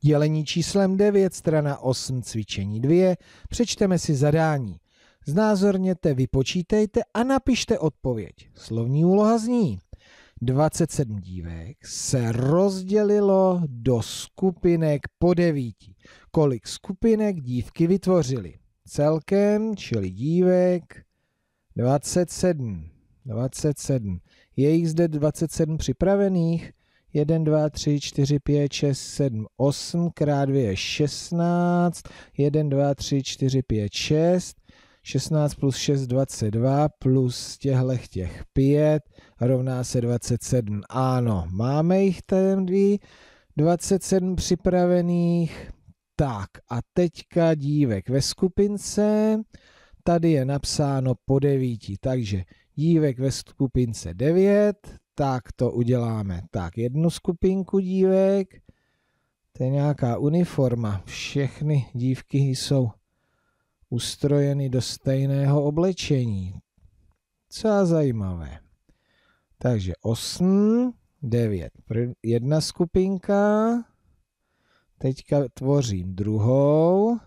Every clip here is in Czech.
Dělení číslem 9, strana 8, cvičení 2, přečteme si zadání. Znázorněte, vypočítejte a napište odpověď. Slovní úloha zní. 27 dívek se rozdělilo do skupinek po devíti. Kolik skupinek dívky vytvořily? Celkem, čili dívek, 27. 27. Je jich zde 27 připravených? 1, 2, 3, 4, 5, 6, 7, 8, krát 2 je 16, 1, 2, 3, 4, 5, 6, 16 plus 6, 22, plus těchto těch 5, rovná se 27. Ano, máme jich tady 27 připravených. Tak a teďka dívek ve skupince. Tady je napsáno po 9, takže dívek ve skupince 9, tak to uděláme. Tak, jednu skupinku dívek, to je nějaká uniforma. Všechny dívky jsou ustrojeny do stejného oblečení. Co zajímavé. Takže 8, 9. Jedna skupinka. Teďka tvořím druhou.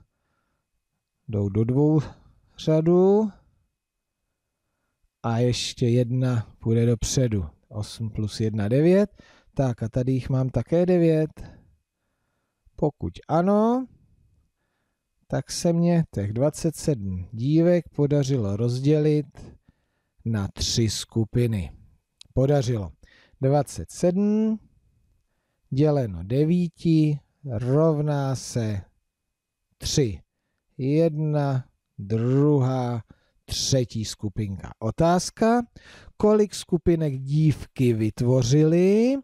Jdou do dvou řadu. A ještě jedna půjde dopředu. 8 plus 1, 9. Tak a tady jich mám také 9. Pokud ano, tak se mě těch 27 dívek podařilo rozdělit na tři skupiny. Podařilo. 27 děleno 9 rovná se 3. Jedna, druhá třetí skupinka. Otázka, kolik skupinek dívky vytvořily?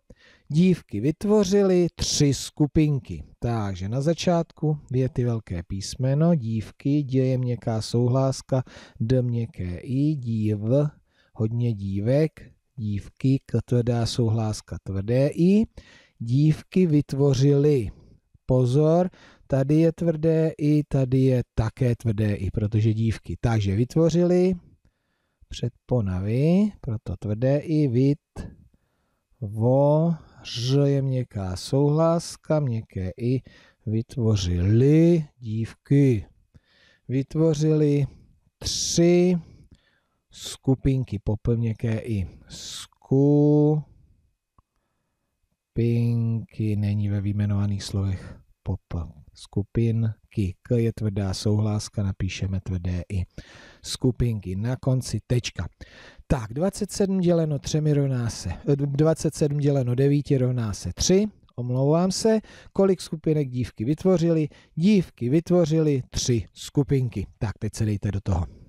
Dívky vytvořily tři skupinky. Takže na začátku věty velké písmeno, dívky, děje měkká souhláska, d měkké i, dív, hodně dívek, dívky, k tvrdá souhláska, tvrdé i, dívky vytvořily. Pozor, tady je tvrdé i, tady je také tvrdé i, protože dívky. Takže vytvořili předponavy, proto tvrdé i, vid. vo, ž je měkká souhláska, měkké i, vytvořili dívky. Vytvořili tři skupinky popevněké i. Skupinky není ve výjmenovaných slovech pop skupinky. K je tvrdá souhláska, napíšeme tvrdé i skupinky. Na konci tečka. Tak, 27 děleno 3 rovná se, 27 eh, děleno 9 rovná se 3, omlouvám se, kolik skupinek dívky vytvořili? Dívky vytvořili tři skupinky. Tak, teď se dejte do toho.